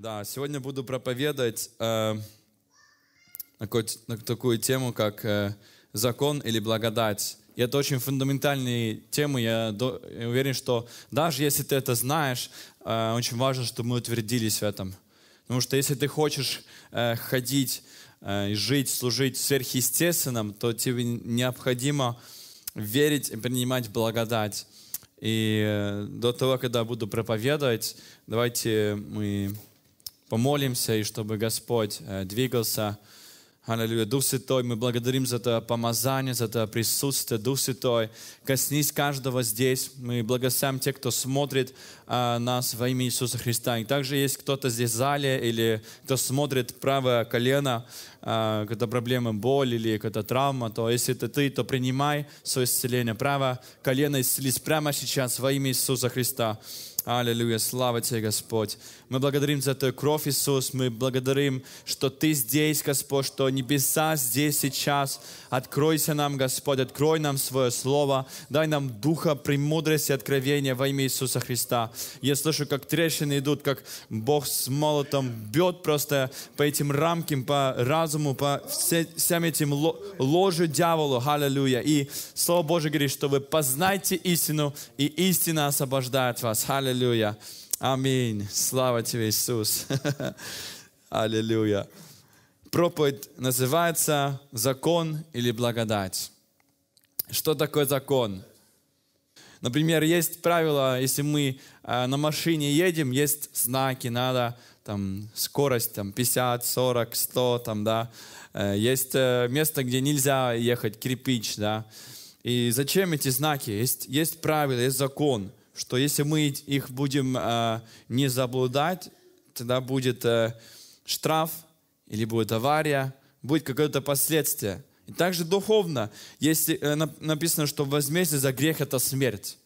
Да, сегодня буду проповедовать э, такой, такую тему, как э, закон или благодать. И это очень фундаментальные темы. Я, до, я уверен, что даже если ты это знаешь, э, очень важно, чтобы мы утвердились в этом. Потому что если ты хочешь э, ходить э, и жить, служить сверхъестественным, то тебе необходимо верить и принимать благодать. И э, до того, когда буду проповедовать, давайте мы помолимся, и чтобы Господь э, двигался. Аллилуйя. Дух Святой, мы благодарим за это помазание, за это присутствие. Дух Святой, коснись каждого здесь. Мы благословим тех, кто смотрит э, нас во имя Иисуса Христа. И также есть кто-то здесь в зале, или кто смотрит правое колено, э, какая-то боль или какая-то травма, то если это ты, то принимай свое исцеление. Правое колено исцелись прямо сейчас во имя Иисуса Христа. Аллилуйя. Слава тебе, Господь. Мы благодарим за Твою кровь, Иисус. Мы благодарим, что Ты здесь, Господь, что небеса здесь сейчас. Откройся нам, Господь, открой нам свое слово. Дай нам духа, премудрости, откровения во имя Иисуса Христа. Я слышу, как трещины идут, как Бог с молотом бьет просто по этим рамкам, по разуму, по всем этим ложью дьяволу. Аллилуйя. И Слово Божие говорит, что вы познайте истину, и истина освобождает вас. Аллилуйя. Аминь. Слава тебе, Иисус. Аллилуйя. Проповедь называется «Закон или благодать». Что такое закон? Например, есть правило, если мы а, на машине едем, есть знаки, надо там скорость там 50, 40, 100, там, да. Э, есть э, место, где нельзя ехать, кирпич, да. И зачем эти знаки? Есть, есть правила, есть закон – что если мы их будем э, не заблудать, тогда будет э, штраф или будет авария, будет какое-то последствие. И также духовно, если э, написано, что возмездие за грех это смерть.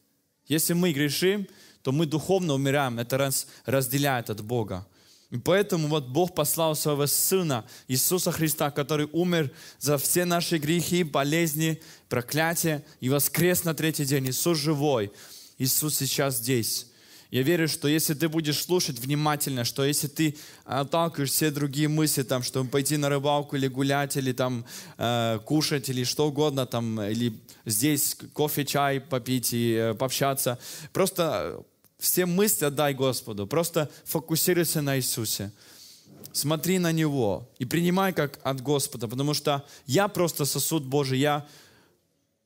Если мы грешим, то мы духовно умираем. Это раз, разделяет от Бога. И поэтому вот Бог послал своего Сына, Иисуса Христа, который умер за все наши грехи, болезни, проклятия и воскрес на третий день. Иисус живой. Иисус сейчас здесь. Я верю, что если ты будешь слушать внимательно, что если ты отталкиваешь все другие мысли, там, чтобы пойти на рыбалку или гулять, или там э, кушать, или что угодно, там, или здесь кофе, чай попить и э, пообщаться, просто все мысли отдай Господу, просто фокусируйся на Иисусе. Смотри на Него и принимай как от Господа, потому что я просто сосуд Божий, я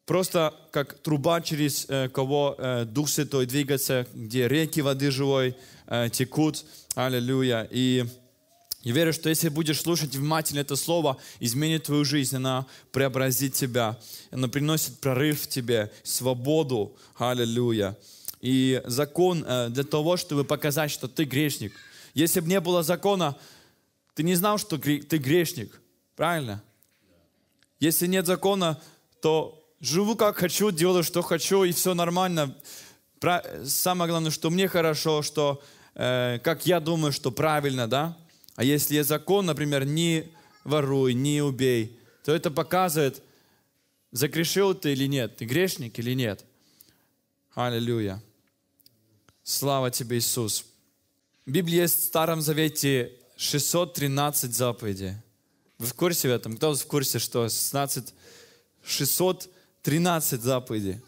Просто как труба, через э, кого э, Дух Святой двигается, где реки воды живой э, текут. Аллилуйя. И я верю, что если будешь слушать внимательно это слово, изменит твою жизнь, она преобразит тебя, она приносит прорыв в тебе, свободу. Аллилуйя. И закон э, для того, чтобы показать, что ты грешник. Если бы не было закона, ты не знал, что ты грешник. Правильно? Если нет закона, то живу как хочу, делаю, что хочу, и все нормально. Про... Самое главное, что мне хорошо, что э, как я думаю, что правильно, да? А если есть закон, например, не воруй, не убей, то это показывает, закрешил ты или нет, ты грешник или нет. Аллилуйя. Слава тебе, Иисус. В Библии есть в Старом Завете 613 заповедей. Вы в курсе в этом? Кто в курсе, что 16, 600 13 заповедей.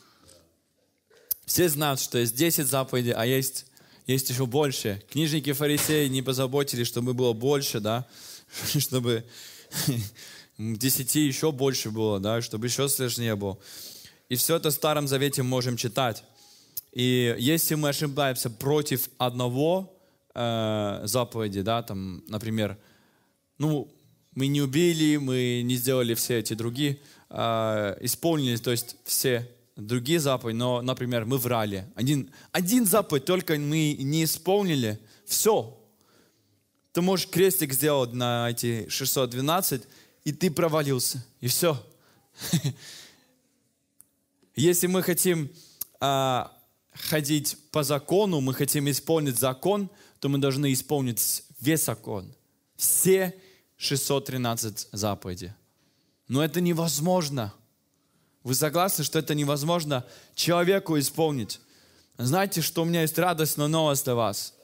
Все знают, что есть 10 заповедей, а есть, есть еще больше. Книжники фарисеи не позаботились, чтобы было больше, да, чтобы 10 еще больше было, да, чтобы еще сложнее было. И все это в Старом Завете можем читать. И если мы ошибаемся против одного э, заповеди, да, там, например, ну, мы не убили, мы не сделали все эти другие, Э, исполнились, то есть все другие заповеди, но, например, мы врали. Один, один заповедь только мы не исполнили, все. Ты можешь крестик сделать на эти 612, и ты провалился, и все. Если мы хотим а, ходить по закону, мы хотим исполнить закон, то мы должны исполнить весь закон. Все 613 заповедей. Но это невозможно. Вы согласны, что это невозможно человеку исполнить? Знаете, что у меня есть радостная новость для вас?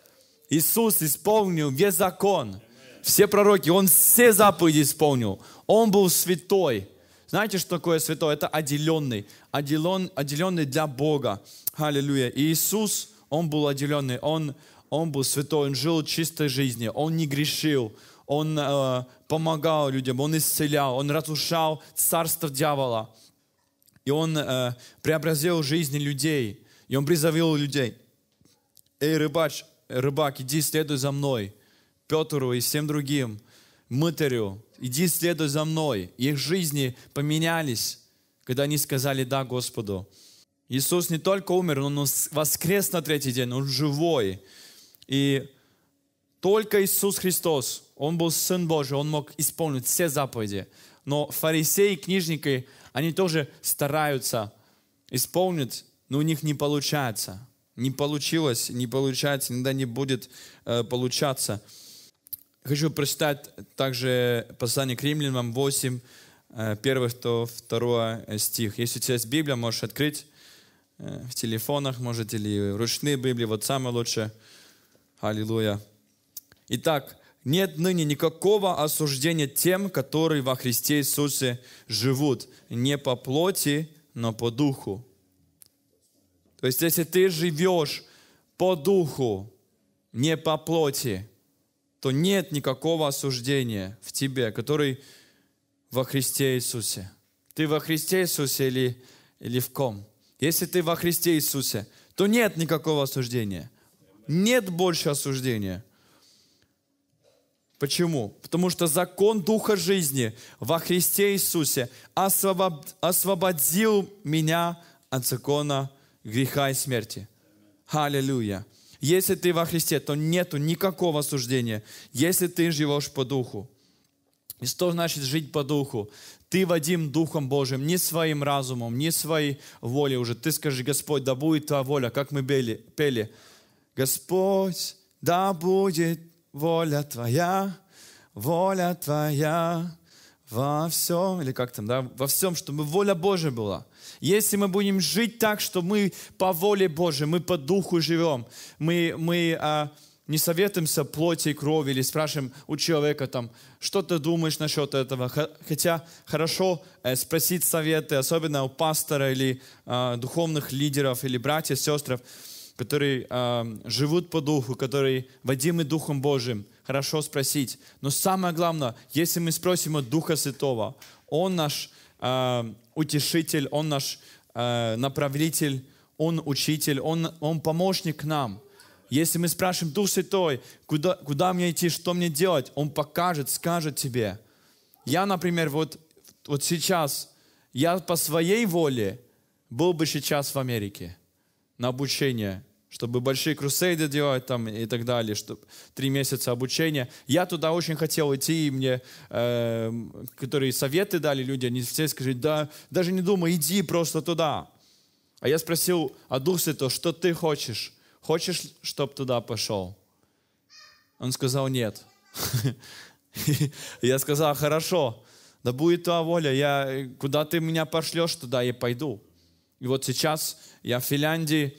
Иисус исполнил весь закон, все пророки, Он все заповеди исполнил. Он был святой. Знаете, что такое святой? Это отделенный, отделен, отделенный для Бога. Аллилуйя. И Иисус, Он был отделенный, Он, он был святой, Он жил чистой жизнью, Он не грешил, он э, помогал людям, он исцелял, он разрушал царство дьявола. И он э, преобразил жизни людей, и он призовил людей. «Эй, рыбач, рыбак, иди следуй за мной, Петру и всем другим, мытарю, иди следуй за мной». Их жизни поменялись, когда они сказали «да» Господу. Иисус не только умер, но Он воскрес на третий день, Он живой. И только Иисус Христос он был Сын Божий, он мог исполнить все заповеди. Но фарисеи и книжники, они тоже стараются исполнить, но у них не получается. Не получилось, не получается, иногда не будет э, получаться. Хочу прочитать также послание к римлянам 8, э, 1 то 2 стих. Если у тебя есть Библия, можешь открыть э, в телефонах, можете или ручные Библии, вот самое лучшее. Аллилуйя. Итак, нет ныне никакого осуждения тем, которые во Христе Иисусе живут не по плоти, но по духу. То есть, если ты живешь по духу, не по плоти, то нет никакого осуждения в тебе, который во Христе Иисусе. Ты во Христе Иисусе или, или в ком? Если ты во Христе Иисусе, то нет никакого осуждения. Нет больше осуждения – Почему? Потому что закон Духа жизни во Христе Иисусе освободил меня от закона греха и смерти. Аллилуйя. Если ты во Христе, то нету никакого осуждения, если ты живешь по Духу. И что значит жить по Духу? Ты водим Духом Божьим, не своим разумом, не своей волей уже. Ты скажи, Господь, да будет Твоя воля, как мы пели. пели. Господь, да будет воля Твоя, воля Твоя во всем, или как там, да, во всем, чтобы воля Божья была. Если мы будем жить так, что мы по воле Божией, мы по духу живем, мы, мы а, не советуемся плоти и крови или спрашиваем у человека там, что ты думаешь насчет этого. Хотя хорошо э, спросить советы, особенно у пастора или а, духовных лидеров или братьев, сестров которые э, живут по Духу, которые водимы Духом Божьим, хорошо спросить. Но самое главное, если мы спросим от Духа Святого, Он наш э, утешитель, Он наш э, направитель, Он учитель, Он, он помощник нам. Если мы спрашиваем Дух Святой, куда, куда мне идти, что мне делать, Он покажет, скажет тебе. Я, например, вот, вот сейчас, я по своей воле был бы сейчас в Америке на обучение чтобы большие крусейды делать там и так далее, чтобы три месяца обучения. Я туда очень хотел идти, и мне, э, которые советы дали люди, они все сказали, да, даже не думай, иди просто туда. А я спросил, а Дух Святой, что ты хочешь? Хочешь, чтобы туда пошел? Он сказал, нет. Я сказал, хорошо, да будет твоя воля, я, куда ты меня пошлешь, туда я пойду. И вот сейчас я в Финляндии,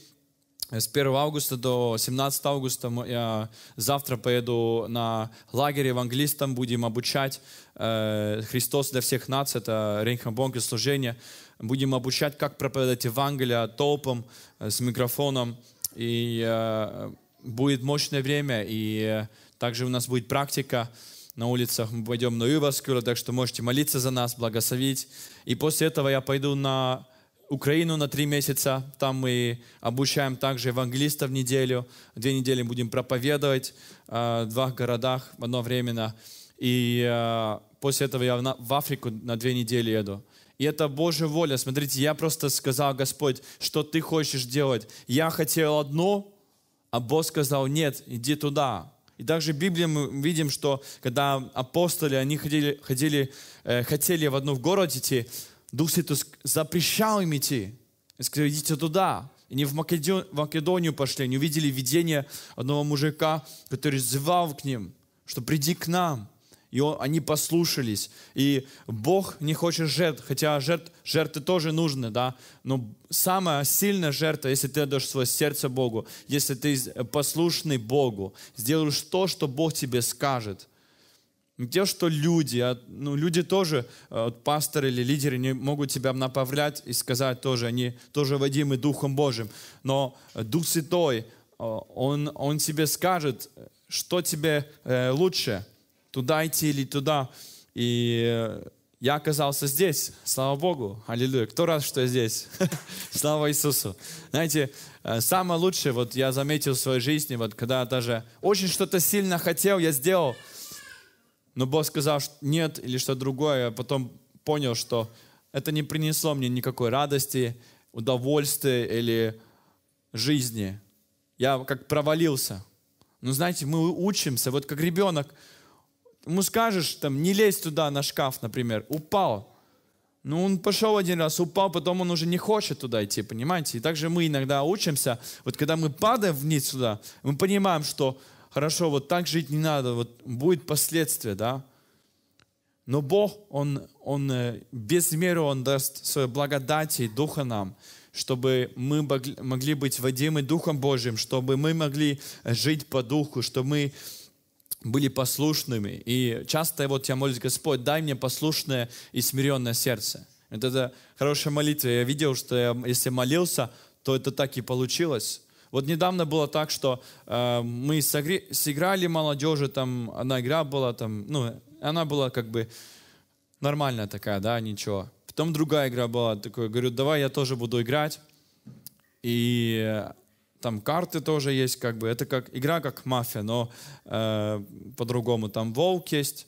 с 1 августа до 17 августа я завтра поеду на лагерь евангелистам, будем обучать э, Христос для всех наций, это Рейнхамбонг и служение. Будем обучать, как проповедовать Евангелие толпам, э, с микрофоном. И э, будет мощное время, и также у нас будет практика на улицах, мы пойдем на Иваскюра, так что можете молиться за нас, благословить. И после этого я пойду на Украину на три месяца. Там мы обучаем также евангелистов неделю. Две недели будем проповедовать э, в двух городах одновременно. И э, после этого я на, в Африку на две недели еду. И это Божья воля. Смотрите, я просто сказал, Господь, что ты хочешь делать. Я хотел одно, а Бог сказал, нет, иди туда. И также в Библии мы видим, что когда апостоли, они ходили, ходили, э, хотели в одну в город идти, Дух Святой запрещал им идти. И сказал, идите туда. И они в Македонию, пошли. Они увидели видение одного мужика, который звал к ним, что приди к нам. И он, они послушались. И Бог не хочет жертв, хотя жертв, жертвы тоже нужны, да. Но самая сильная жертва, если ты отдашь свое сердце Богу, если ты послушный Богу, сделаешь то, что Бог тебе скажет – те, что люди, а, ну, люди тоже, а, пастор или лидеры, не могут тебя направлять и сказать тоже, они тоже водимы Духом Божьим. Но Дух Святой, а, он, он тебе скажет, что тебе э, лучше, туда идти или туда. И э, я оказался здесь, слава Богу, аллилуйя. Кто рад, что я здесь? слава Иисусу. Знаете, э, самое лучшее, вот я заметил в своей жизни, вот когда даже очень что-то сильно хотел, я сделал – но Бог сказал что нет или что другое. Я потом понял, что это не принесло мне никакой радости, удовольствия или жизни. Я как провалился. Но знаете, мы учимся, вот как ребенок, ему скажешь, там, не лезь туда на шкаф, например, упал. Ну, он пошел один раз, упал, потом он уже не хочет туда идти, понимаете? И также мы иногда учимся, вот когда мы падаем вниз сюда, мы понимаем, что хорошо, вот так жить не надо, вот будет последствия, да. Но Бог, Он, Он э, без меры Он даст свою благодать и Духа нам, чтобы мы могли быть водимы Духом Божьим, чтобы мы могли жить по Духу, чтобы мы были послушными. И часто вот я молюсь, Господь, дай мне послушное и смиренное сердце. Это, это хорошая молитва. Я видел, что я, если молился, то это так и получилось. Вот недавно было так, что э, мы согре- сыграли молодежи, там одна игра была, там, ну, она была как бы нормальная такая, да, ничего. Потом другая игра была, такой, говорю, давай я тоже буду играть. И э, там карты тоже есть, как бы, это как игра как мафия, но э, по-другому. Там волк есть,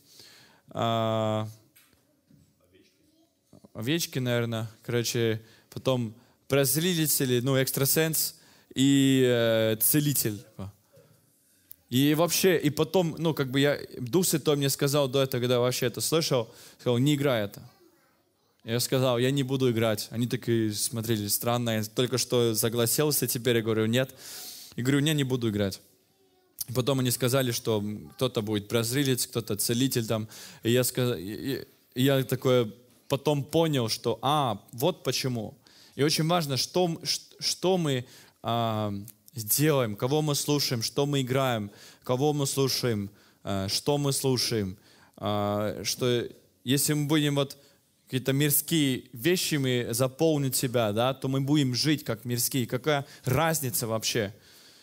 э, овечки, наверное, короче, потом бразилец ну, экстрасенс – и э, целитель. Типа. И вообще, и потом, ну, как бы я, Дух Святой мне сказал до этого, когда я вообще это слышал, сказал, не играй это. Я сказал, я не буду играть. Они такие смотрели странно. Я только что согласился, теперь я говорю, нет. И говорю, не, не буду играть. И потом они сказали, что кто-то будет прозрелец, кто-то целитель там. И я, сказ... и я такое потом понял, что, а, вот почему. И очень важно, что, что мы э, делаем, кого мы слушаем, что мы играем, кого мы слушаем, э, что мы слушаем. А, что если мы будем вот какие-то мирские вещи мы заполнить себя, да, то мы будем жить как мирские. Какая разница вообще?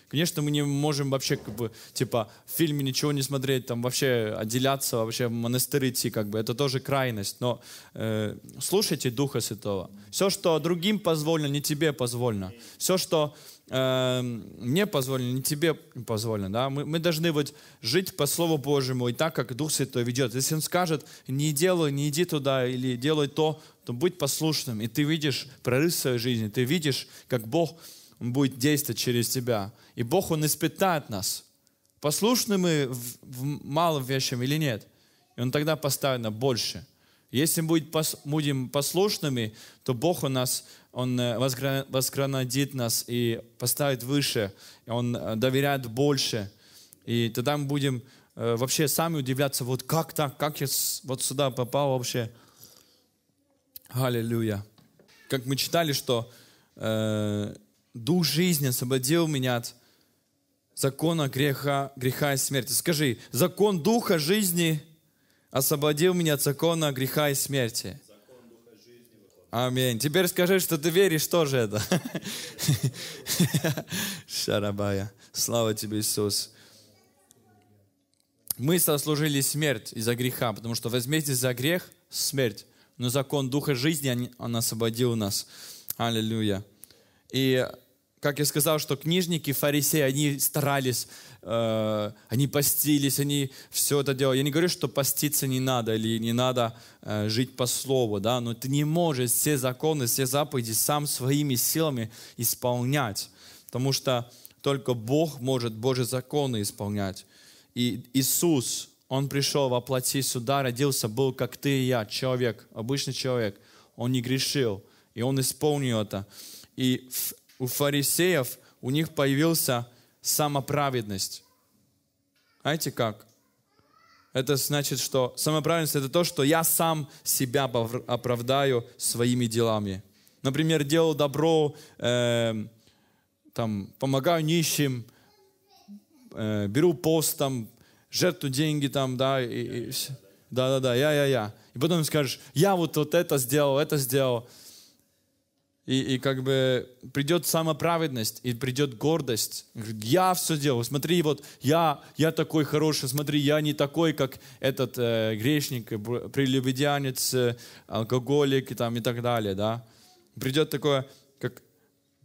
Конечно, мы не можем вообще, как бы, типа, в фильме ничего не смотреть, там, вообще отделяться, вообще в монастырь идти, как бы. Это тоже крайность. Но э, слушайте Духа Святого. Все, что другим позволено, не тебе позволено. Все, что э, мне позволено, не тебе позволено. Да? Мы, мы должны вот жить по Слову Божьему и так, как Дух Святой ведет. Если Он скажет, не делай, не иди туда или делай то, то будь послушным. И ты видишь прорыв в своей жизни, ты видишь, как Бог он будет действовать через тебя. И Бог, Он испытает нас. Послушны мы в, в малым вещам или нет. И Он тогда поставит на больше. Если мы будем послушными, то Бог у нас, Он э, возгранадит нас и поставит выше, и Он э, доверяет больше. И тогда мы будем э, вообще сами удивляться, вот как так, как я вот сюда попал вообще. Аллилуйя. Как мы читали, что э, Дух жизни освободил меня от закона греха, греха и смерти. Скажи, закон Духа жизни освободил меня от закона греха и смерти. Аминь. Теперь скажи, что ты веришь, что же это? Шарабая. Слава тебе, Иисус. Мы сослужили смерть из-за греха, потому что возмездие за грех – смерть. Но закон Духа жизни, он освободил нас. Аллилуйя. И как я сказал, что книжники, фарисеи, они старались, э, они постились, они все это делали. Я не говорю, что поститься не надо или не надо э, жить по слову, да, но ты не можешь все законы, все заповеди сам своими силами исполнять, потому что только Бог может Божьи законы исполнять. И Иисус, Он пришел во плоти сюда, родился, был как ты и я, человек, обычный человек. Он не грешил, и Он исполнил это. И у фарисеев, у них появился самоправедность. Знаете как? Это значит, что самоправедность это то, что я сам себя оправдаю своими делами. Например, делал добро, э, там, помогаю нищим, э, беру пост, там, жертву деньги, там, да, и, и, да, да, да, я, я, я. И потом скажешь, я вот, вот это сделал, это сделал. И, и как бы придет самоправедность, и придет гордость. Я все делал. Смотри, вот я, я такой хороший. Смотри, я не такой, как этот э, грешник, прелюбодянец, э, алкоголик и, там, и так далее. Да? Придет такое, как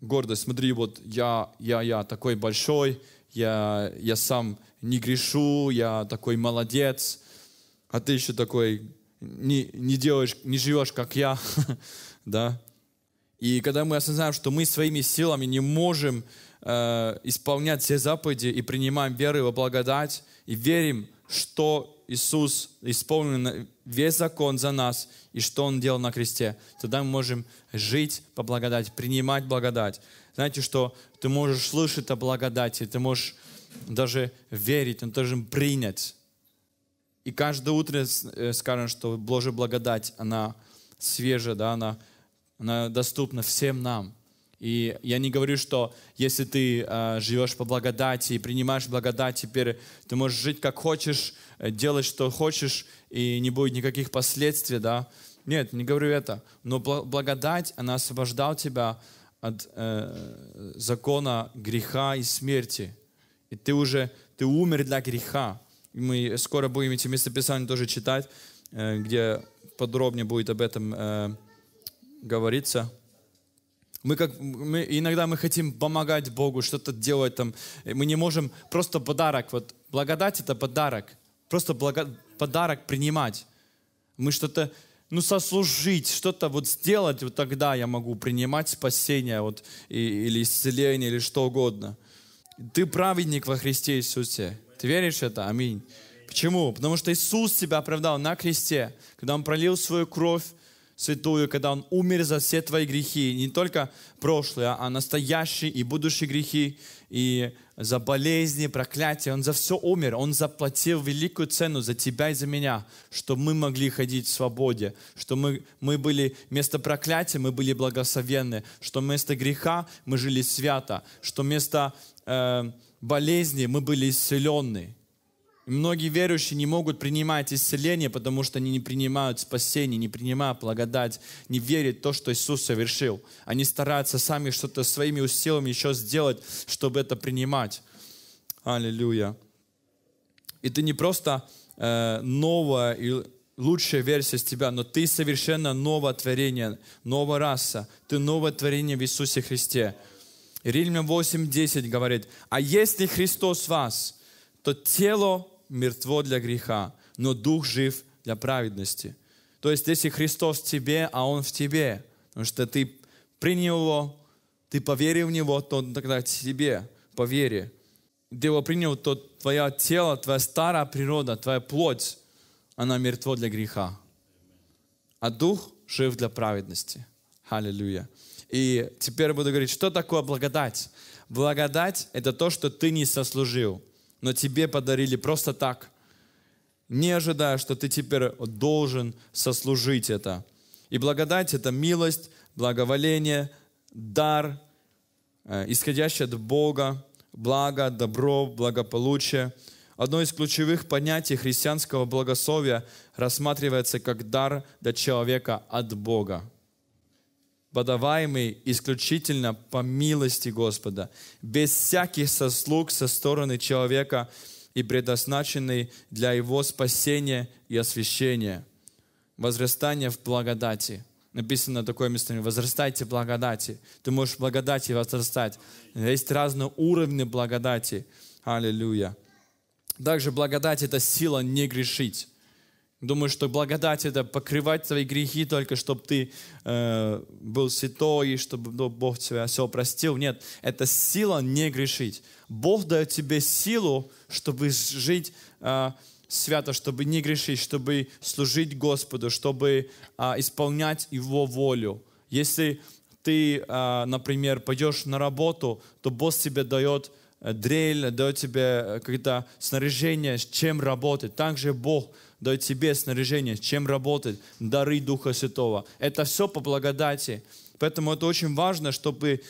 гордость. Смотри, вот я, я, я такой большой. Я, я сам не грешу. Я такой молодец. А ты еще такой не, не делаешь, не живешь, как я. да? И когда мы осознаем, что мы своими силами не можем э, исполнять все заповеди и принимаем веру во благодать, и верим, что Иисус исполнил весь закон за нас и что Он делал на кресте, тогда мы можем жить по благодати, принимать благодать. Знаете, что ты можешь слышать о благодати, ты можешь даже верить, ты должен принять. И каждое утро э, скажем, что Божья благодать, она свежая, да, она она доступна всем нам. И я не говорю, что если ты э, живешь по благодати и принимаешь благодать, теперь ты можешь жить как хочешь, э, делать что хочешь, и не будет никаких последствий, да. Нет, не говорю это. Но благодать, она освобождала тебя от э, закона греха и смерти. И ты уже, ты умер для греха. И мы скоро будем эти местописания тоже читать, э, где подробнее будет об этом э, говорится. Мы как, мы, иногда мы хотим помогать Богу, что-то делать там. Мы не можем просто подарок. Вот благодать это подарок. Просто благо, подарок принимать. Мы что-то, ну, сослужить, что-то вот сделать, вот тогда я могу принимать спасение вот, и, или исцеление, или что угодно. Ты праведник во Христе Иисусе. Ты веришь это? Аминь. Почему? Потому что Иисус тебя оправдал на кресте, когда Он пролил свою кровь, Святую, когда Он умер за все твои грехи, не только прошлые, а настоящие и будущие грехи, и за болезни, проклятия. Он за все умер. Он заплатил великую цену за тебя и за меня, чтобы мы могли ходить в свободе, что мы, мы были вместо проклятия, мы были благословенны, что вместо греха мы жили свято, что вместо э, болезни мы были исцелены. Многие верующие не могут принимать исцеление, потому что они не принимают спасение, не принимают благодать, не верят в то, что Иисус совершил. Они стараются сами что-то своими усилиями еще сделать, чтобы это принимать. Аллилуйя. И ты не просто э, новая и лучшая версия с тебя, но ты совершенно новое творение, новая раса. Ты новое творение в Иисусе Христе. Римлянам 8.10 говорит, «А если Христос вас, то тело мертво для греха, но дух жив для праведности. То есть, если Христос в тебе, а Он в тебе, потому что ты принял Его, ты поверил в Него, то Он тогда тебе по вере. Ты Его принял, то твое тело, твоя старая природа, твоя плоть, она мертво для греха. А Дух жив для праведности. Аллилуйя. И теперь буду говорить, что такое благодать? Благодать – это то, что ты не сослужил – но тебе подарили просто так, не ожидая, что ты теперь должен сослужить это. И благодать – это милость, благоволение, дар, э, исходящий от Бога, благо, добро, благополучие. Одно из ключевых понятий христианского благословия рассматривается как дар для человека от Бога подаваемый исключительно по милости Господа, без всяких сослуг со стороны человека и предназначенный для его спасения и освящения. Возрастание в благодати. Написано такое местами, возрастайте в благодати. Ты можешь в благодати возрастать. Есть разные уровни благодати. Аллилуйя. Также благодать – это сила не грешить. Думаю, что благодать это покрывать свои грехи только, чтобы ты э, был святой, и чтобы ну, Бог тебя все простил. Нет, это сила не грешить. Бог дает тебе силу, чтобы жить э, свято, чтобы не грешить, чтобы служить Господу, чтобы а, исполнять Его волю. Если ты, а, например, пойдешь на работу, то Бог тебе дает э, дрель, дает тебе какое-то снаряжение, с чем работать. Также Бог дай тебе снаряжение, чем работать, дары Духа Святого. Это все по благодати. Поэтому это очень важно, чтобы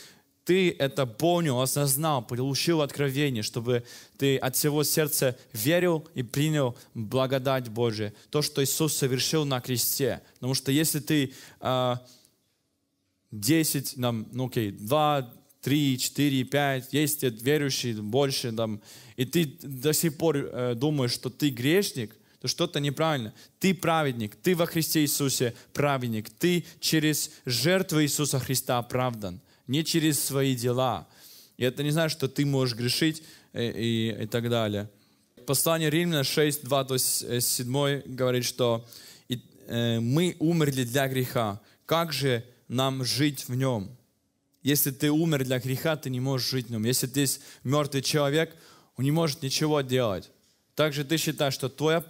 ты это понял, осознал, получил откровение, чтобы ты от всего сердца верил и принял благодать Божию, то, что Иисус совершил на кресте. Потому что если ты э, а, 10, там, ну окей, 2, 3, 4, 5, есть верующие больше, там, и ты до сих пор э, думаешь, что ты грешник, то что-то неправильно. Ты праведник, ты во Христе Иисусе праведник, ты через жертву Иисуса Христа оправдан, не через свои дела. И это не значит, что ты можешь грешить и, э, и, и так далее. Послание Римляна 6, 2 7 говорит, что э, мы умерли для греха. Как же нам жить в нем? Если ты умер для греха, ты не можешь жить в нем. Если ты мертвый человек, он не может ничего делать. Также ты считаешь, что твоя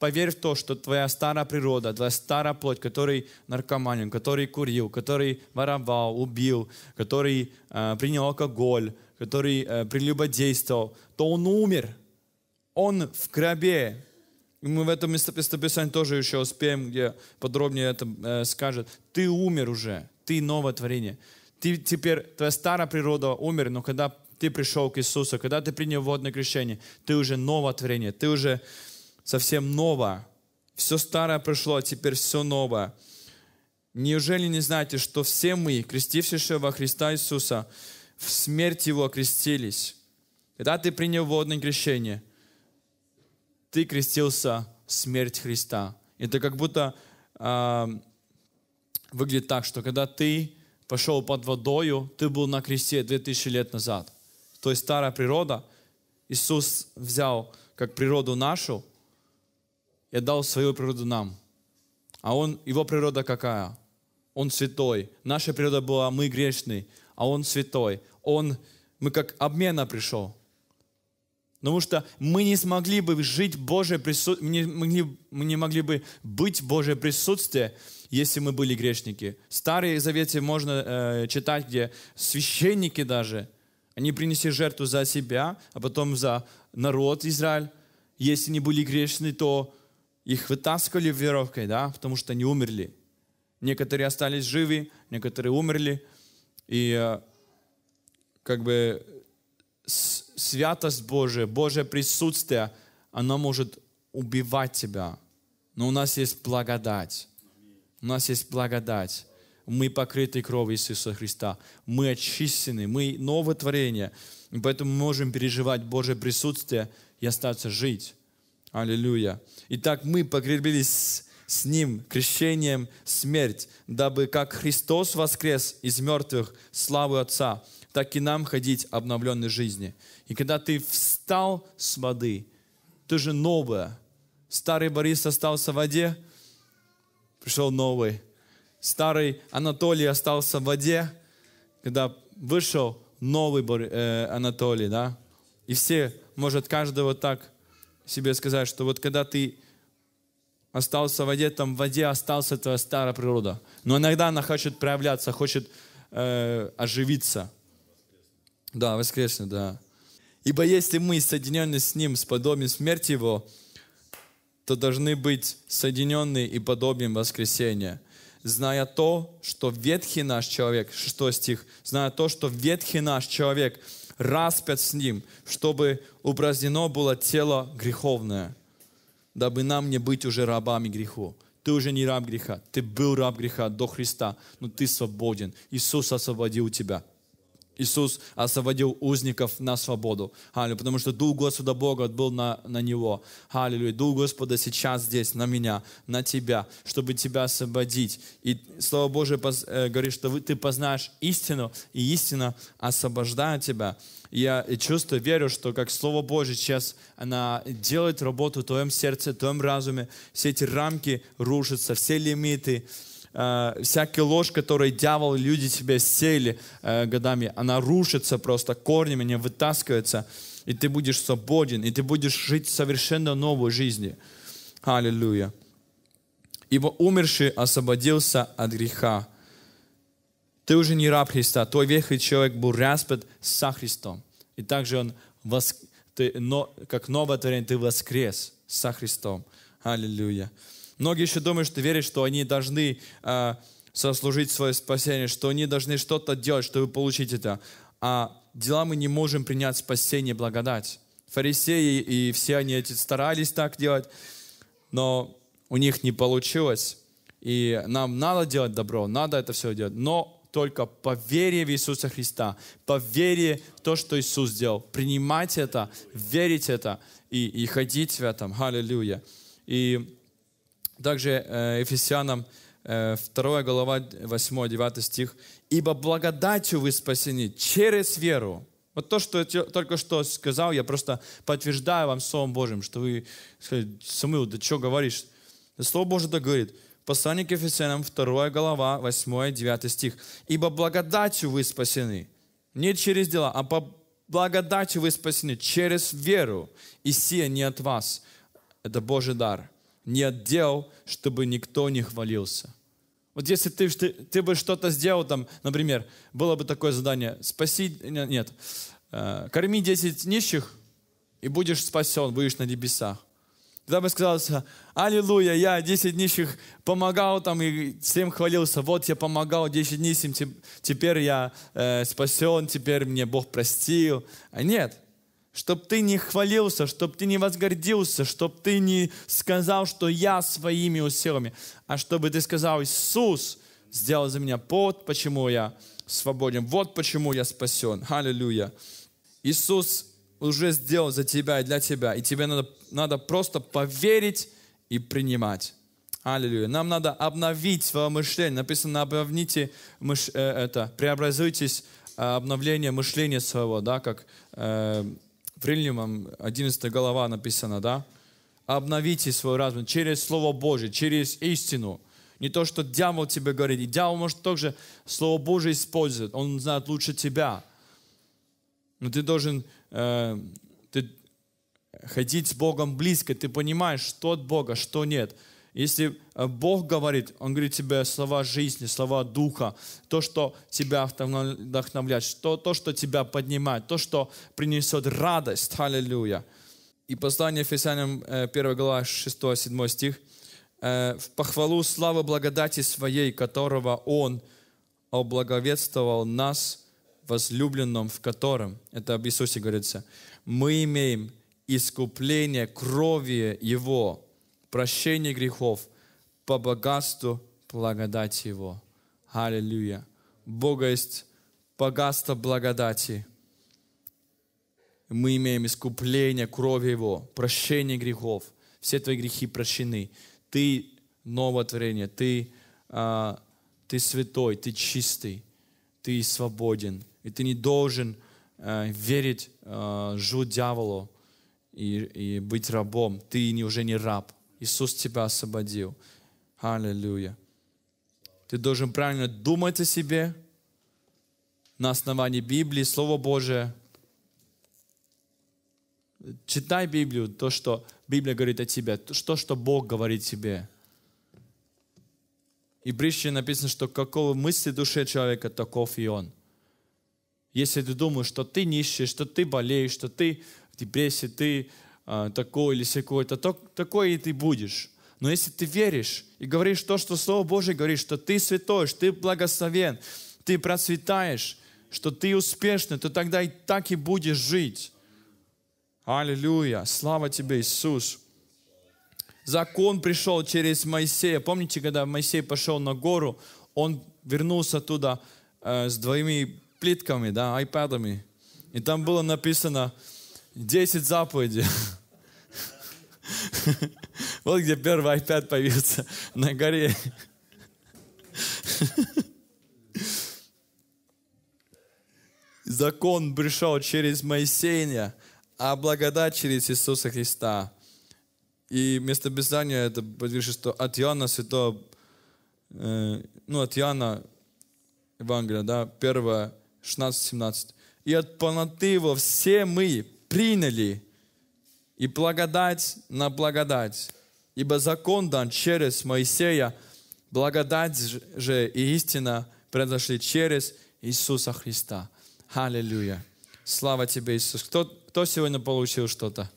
Поверь в то, что твоя старая природа, твоя старая плоть, который наркоманин, который курил, который воровал, убил, который э, принял алкоголь, который э, прелюбодействовал, то он умер. Он в гробе. И мы в этом местописании тоже еще успеем, где подробнее это э, скажет. Ты умер уже, ты новое творение. Ты теперь, твоя старая природа умер, но когда ты пришел к Иисусу, когда ты принял водное крещение, ты уже новое творение, ты уже совсем ново. Все старое прошло, а теперь все новое. Неужели не знаете, что все мы, крестившиеся во Христа Иисуса, в смерть Его крестились? Когда ты принял водное крещение, ты крестился в смерть Христа. Это как будто э, выглядит так, что когда ты пошел под водою, ты был на кресте 2000 лет назад. То есть старая природа, Иисус взял как природу нашу, и дал свою природу нам. А он, его природа какая? Он святой. Наша природа была, мы грешные, а он святой. Он, мы как обмена пришел. Потому что мы не смогли бы жить Божье Божьем присутствии, не могли, мы не могли бы быть Божье Божьем если мы были грешники. В Старые Завете можно э, читать, где священники даже, они принесли жертву за себя, а потом за народ Израиль. Если не были грешны, то их вытаскивали веровкой, да, потому что они умерли. Некоторые остались живы, некоторые умерли. И э, как бы святость Божия, Божье присутствие, оно может убивать тебя. Но у нас есть благодать. У нас есть благодать. Мы покрыты кровью Иисуса Христа. Мы очищены, мы новое творение. И поэтому мы можем переживать Божье присутствие и остаться жить. Аллилуйя. Итак, мы погребились с Ним крещением смерть, дабы как Христос воскрес из мертвых славы Отца, так и нам ходить обновленной жизни. И когда ты встал с воды, ты же новая. Старый Борис остался в воде, пришел новый. Старый Анатолий остался в воде, когда вышел новый э, Анатолий, да? И все, может, каждого так себе сказать, что вот когда ты остался в воде, там в воде остался твоя старая природа. Но иногда она хочет проявляться, хочет э, оживиться. Да, воскресенье, да. Ибо если мы соединены с Ним, с подобием смерти Его, то должны быть соединены и подобием воскресения. Зная то, что ветхий наш человек, шестой стих, зная то, что ветхий наш человек – распят с Ним, чтобы упразднено было тело греховное, дабы нам не быть уже рабами греху. Ты уже не раб греха, ты был раб греха до Христа, но ты свободен. Иисус освободил тебя. Иисус а, освободил узников на свободу. Аллилуйя. Потому что Дух Господа Бога был на, на Него. Аллилуйя. Дух Господа сейчас здесь, на меня, на тебя, чтобы тебя освободить. И Слово Божие э, говорит, что ты познаешь истину, и истина освобождает тебя. я чувствую, верю, что как Слово Божье сейчас, она делает работу в твоем сердце, в твоем разуме. Все эти рамки рушатся, все лимиты, Э, всякая ложь, которой дьявол и люди тебе сели э, годами, она рушится просто корнями, не вытаскивается, и ты будешь свободен, и ты будешь жить совершенно новой жизнью. Аллилуйя. Ибо умерший освободился от греха. Ты уже не раб Христа. Твой вехий человек был распят со Христом. И также он воск... но, как новое творение, ты воскрес со Христом. Аллилуйя. Многие еще думают, что верят, что они должны э, сослужить свое спасение, что они должны что-то делать, чтобы получить это. А дела мы не можем принять спасение, благодать. Фарисеи и все они эти старались так делать, но у них не получилось. И нам надо делать добро, надо это все делать, но только по вере в Иисуса Христа, по вере в то, что Иисус сделал. Принимать это, верить это и, и ходить в этом. Аллилуйя. И также э, Ефесянам 2 э, глава 8-9 стих. «Ибо благодатью вы спасены через веру». Вот то, что я только что сказал, я просто подтверждаю вам Словом Божьим, что вы сказали, Самуил, да что говоришь? Слово Божье так говорит. Послание к Ефесянам 2 глава 8-9 стих. «Ибо благодатью вы спасены». Не через дела, а по благодатью вы спасены через веру. И сие не от вас. Это Божий дар нет дел, чтобы никто не хвалился. Вот если ты, ты, ты бы что-то сделал, там, например, было бы такое задание, спаси, нет, э, корми 10 нищих, и будешь спасен, будешь на небесах. Тогда бы сказал, аллилуйя, я 10 нищих помогал там и всем хвалился, вот я помогал 10 нищим, теперь я э, спасен, теперь мне Бог простил. А нет, чтобы ты не хвалился, чтобы ты не возгордился, чтобы ты не сказал, что я своими усилами, а чтобы ты сказал, Иисус сделал за меня повод, почему я свободен, вот почему я спасен. Аллилуйя. Иисус уже сделал за тебя и для тебя, и тебе надо, надо просто поверить и принимать. Аллилуйя. Нам надо обновить свое мышление. Написано, обновните мыш... Э, это, преобразуйтесь э, обновление мышления своего, да, как э, в Римлянам 11 глава написано, да? Обновите свой разум через Слово Божие, через истину. Не то, что дьявол тебе говорит. И дьявол может также Слово Божие использовать. Он знает лучше тебя. Но ты должен э, ты ходить с Богом близко. Ты понимаешь, что от Бога, что нет. Если э, Бог говорит, Он говорит тебе слова жизни, слова духа, то, что тебя вдохновляет, то то, что тебя поднимает, то, что принесет радость. Аллилуйя. И послание Ефесянам 1 э, глава 6-7 стих. «Э, «В похвалу славы благодати своей, которого Он облаговествовал нас, возлюбленном в котором». Это об Иисусе говорится. «Мы имеем искупление крови Его, прощение грехов по богатству благодати Его. Аллилуйя. Бога есть богатство благодати. Мы имеем искупление крови Его, прощение грехов. Все твои грехи прощены. Ты новое творение, ты, а, ты святой, ты чистый, ты свободен. И ты не должен а, верить а, жу дьяволу и, и быть рабом. Ты не, уже не раб – Иисус тебя освободил. Аллилуйя. Ты должен правильно думать о себе на основании Библии, Слова Божия. Читай Библию, то, что Библия говорит о тебе, то, что Бог говорит тебе. И притче написано, что какого мысли душе человека, таков и он. Если ты думаешь, что ты нищий, что ты болеешь, что ты в депрессии, ты а, такой или сякой, то такой и ты будешь. Но если ты веришь и говоришь то, что Слово Божие говорит, что ты святой, что ты благословен, ты процветаешь, что ты успешный, то тогда и так и будешь жить. Аллилуйя! Слава тебе, Иисус! Закон пришел через Моисея. Помните, когда Моисей пошел на гору, он вернулся туда э, с двоими плитками, да, айпадами. И там было написано 10 заповедей. Вот где первый iPad появился на горе. Закон пришел через Моисея, а благодать через Иисуса Христа. И вместо Писания это подвижет, что от Иоанна Святого, э, ну, от Иоанна Евангелия, да, 1, 16-17. «И от полноты его все мы приняли и благодать на благодать. Ибо закон дан через Моисея, благодать же и истина произошли через Иисуса Христа. Аллилуйя. Слава тебе, Иисус. Кто, кто сегодня получил что-то?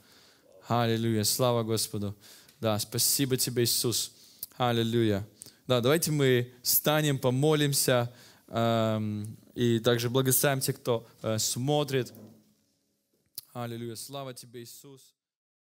Аллилуйя. Слава Господу. Да, спасибо тебе, Иисус. Аллилуйя. Да, давайте мы встанем, помолимся эм, и также благословим тех, кто э, смотрит. Аллилуйя. Слава тебе, Иисус.